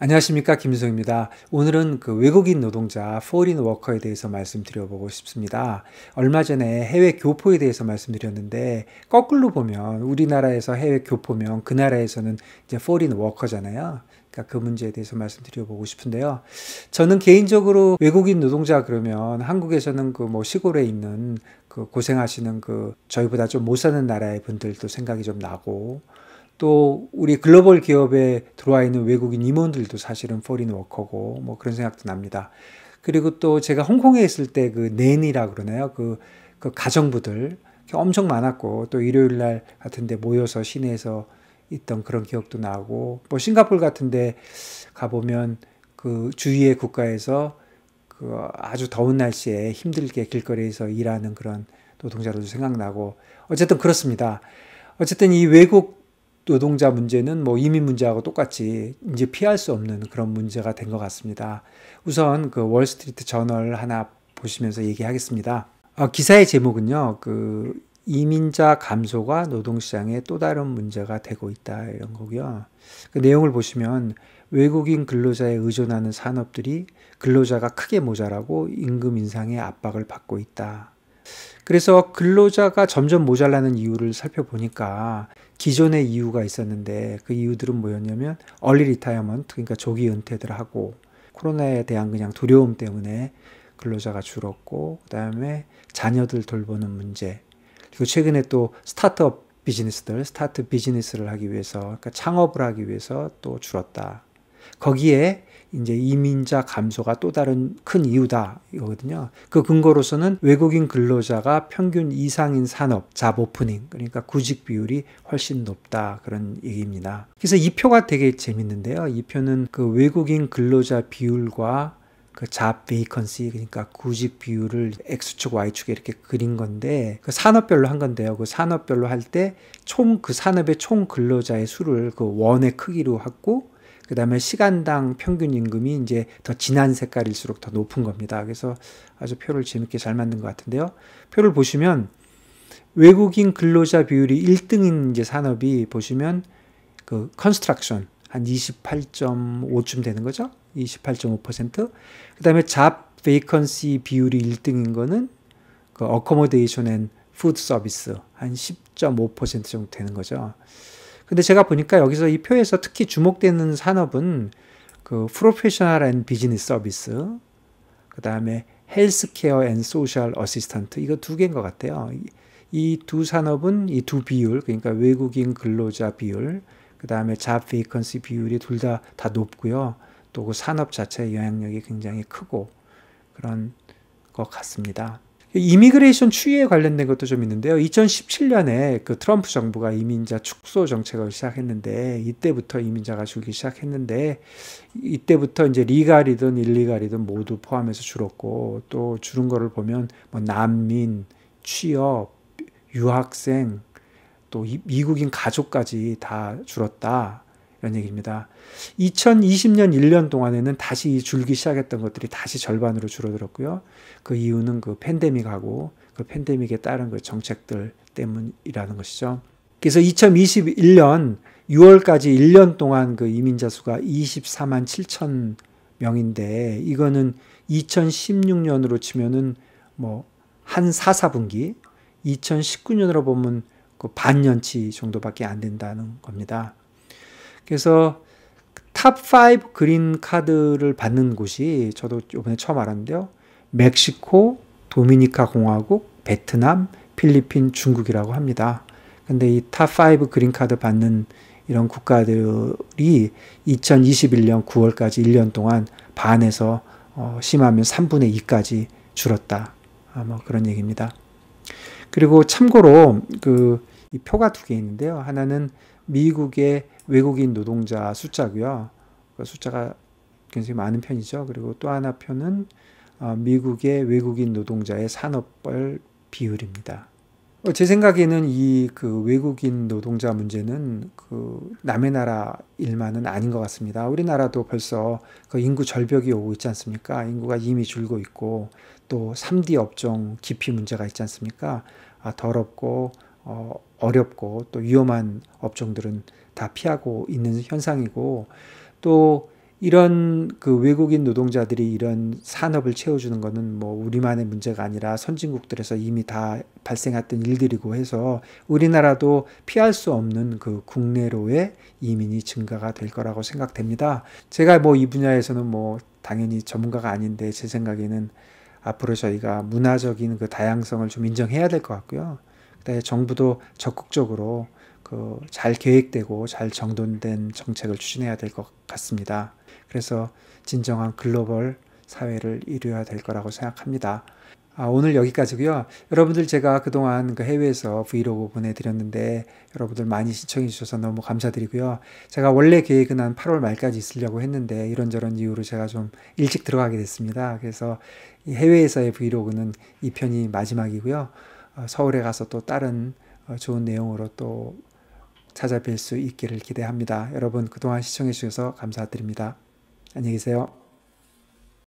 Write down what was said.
안녕하십니까 김준성입니다. 오늘은 그 외국인 노동자 포린 워커에 대해서 말씀드려보고 싶습니다. 얼마 전에 해외 교포에 대해서 말씀드렸는데 거꾸로 보면 우리나라에서 해외 교포면 그 나라에서는 이제 포린 워커잖아요. 그러니까 그 문제에 대해서 말씀드려보고 싶은데요. 저는 개인적으로 외국인 노동자 그러면 한국에서는 그 뭐 시골에 있는 그 고생하시는 그 저희보다 좀 못 사는 나라의 분들도 생각이 좀 나고 또 우리 글로벌 기업에 들어와 있는 외국인 임원들도 사실은 포린 워커고 뭐 그런 생각도 납니다. 그리고 또 제가 홍콩에 있을 때 그 낸이라 그러나요? 그, 그 가정부들 엄청 많았고 또 일요일 날 같은데 모여서 시내에서 있던 그런 기억도 나고 뭐 싱가폴 같은데 가 보면 그 주위의 국가에서 그 아주 더운 날씨에 힘들게 길거리에서 일하는 그런 노동자들도 생각나고 어쨌든 그렇습니다. 어쨌든 이 외국 노동자 문제는 뭐 이민 문제하고 똑같이 이제 피할 수 없는 그런 문제가 된 것 같습니다. 우선 그 월스트리트 저널 하나 보시면서 얘기하겠습니다. 어, 기사의 제목은요, 그 이민자 감소가 노동시장의 또 다른 문제가 되고 있다 이런 거고요. 그 내용을 보시면 외국인 근로자에 의존하는 산업들이 근로자가 크게 모자라고 임금 인상의 압박을 받고 있다. 그래서 근로자가 점점 모자라는 이유를 살펴보니까 기존의 이유가 있었는데 그 이유들은 뭐였냐면 얼리 리타이어먼트 그러니까 조기 은퇴들 하고 코로나에 대한 그냥 두려움 때문에 근로자가 줄었고 그다음에 자녀들 돌보는 문제 그리고 최근에 또 스타트업 비즈니스들 스타트 비즈니스를 하기 위해서 그러니까 창업을 하기 위해서 또 줄었다 거기에 이제 이민자 감소가 또 다른 큰 이유다 이거든요그 근거로서는 외국인 근로자가 평균 이상인 산업 잡 오프닝 그러니까 구직 비율이 훨씬 높다 그런 얘기입니다. 그래서 이 표가 되게 재밌는데요. 이 표는 그 외국인 근로자 비율과 그 잡 베이컨시 그러니까 구직 비율을 x축 y축에 이렇게 그린 건데 그 산업별로 한 건데요. 그 산업별로 할 때 총 그 산업의 총 근로자의 수를 그 원의 크기로 하고 그 다음에 시간당 평균 임금이 이제 더 진한 색깔일수록 더 높은 겁니다. 그래서 아주 표를 재밌게 잘 만든 것 같은데요. 표를 보시면 외국인 근로자 비율이 1등인 이제 산업이 보시면 그 컨스트럭션 한 28.5쯤 되는 거죠. 28.5%. 그다음에 잡 베이컨시 비율이 1등인 거는 그 어코모데이션 앤 푸드 서비스 한 10.5% 정도 되는 거죠. 근데 제가 보니까 여기서 이 표에서 특히 주목되는 산업은 그 프로페셔널 앤 비즈니스 서비스, 그 다음에 헬스케어 앤 소셜 어시스턴트 이거 두 개인 것 같아요. 이 두 산업은 이 두 비율 그러니까 외국인 근로자 비율 그 다음에 잡 베이컨시 비율이 둘 다 다 높고요. 또 그 산업 자체의 영향력이 굉장히 크고 그런 것 같습니다. 이미그레이션 추이에 관련된 것도 좀 있는데요. 2017년에 그 트럼프 정부가 이민자 축소 정책을 시작했는데 이때부터 이민자가 줄기 시작했는데 이때부터 이제 리갈이든 일리갈이든 모두 포함해서 줄었고 또 줄은 거를 보면 뭐 난민, 취업, 유학생 또 미국인 가족까지 다 줄었다. 이런 얘기입니다. 2020년 1년 동안에는 다시 줄기 시작했던 것들이 다시 절반으로 줄어들었고요. 그 이유는 그 팬데믹하고 그 팬데믹에 따른 그 정책들 때문이라는 것이죠. 그래서 2021년 6월까지 1년 동안 그 이민자 수가 24만 7천 명인데 이거는 2016년으로 치면은 뭐 한 4, 4분기 2019년으로 보면 그 반년치 정도밖에 안 된다는 겁니다. 그래서 탑 5 그린 카드를 받는 곳이 저도 이번에 처음 알았는데요. 멕시코, 도미니카 공화국, 베트남, 필리핀, 중국이라고 합니다. 근데 이 탑 5 그린 카드 받는 이런 국가들이 2021년 9월까지 1년 동안 반에서 어, 심하면 3분의 2까지 줄었다. 아, 뭐 그런 얘기입니다. 그리고 참고로 그이 표가 두 개 있는데요. 하나는 미국의 외국인 노동자 숫자고요. 그 숫자가 굉장히 많은 편이죠. 그리고 또 하나 편은 어, 미국의 외국인 노동자의 산업별 비율입니다. 어, 제 생각에는 이 그 외국인 노동자 문제는 그 남의 나라 일만은 아닌 것 같습니다. 우리나라도 벌써 그 인구 절벽이 오고 있지 않습니까? 인구가 이미 줄고 있고 또 3D 업종 기피 문제가 있지 않습니까? 아, 더럽고 어, 어렵고 또 위험한 업종들은 다 피하고 있는 현상이고 또 이런 그 외국인 노동자들이 이런 산업을 채워주는 것은 뭐 우리만의 문제가 아니라 선진국들에서 이미 다 발생했던 일들이고 해서 우리나라도 피할 수 없는 그 국내로의 이민이 증가가 될 거라고 생각됩니다. 제가 뭐 이 분야에서는 뭐 당연히 전문가가 아닌데 제 생각에는 앞으로 저희가 문화적인 그 다양성을 좀 인정해야 될 것 같고요. 때 정부도 적극적으로 그잘 계획되고 잘 정돈된 정책을 추진해야 될 것 같습니다. 그래서 진정한 글로벌 사회를 이루어야 될 거라고 생각합니다. 아, 오늘 여기까지고요. 여러분들 제가 그동안 그 해외에서 브이로그 보내드렸는데 여러분들 많이 시청해 주셔서 너무 감사드리고요. 제가 원래 계획은 한 8월 말까지 있으려고 했는데 이런저런 이유로 제가 좀 일찍 들어가게 됐습니다. 그래서 해외에서의 브이로그는 이 편이 마지막이고요. 어, 서울에 가서 또 다른 어, 좋은 내용으로 또 찾아뵐 수 있기를 기대합니다. 여러분 그동안 시청해 주셔서 감사드립니다. 안녕히 계세요.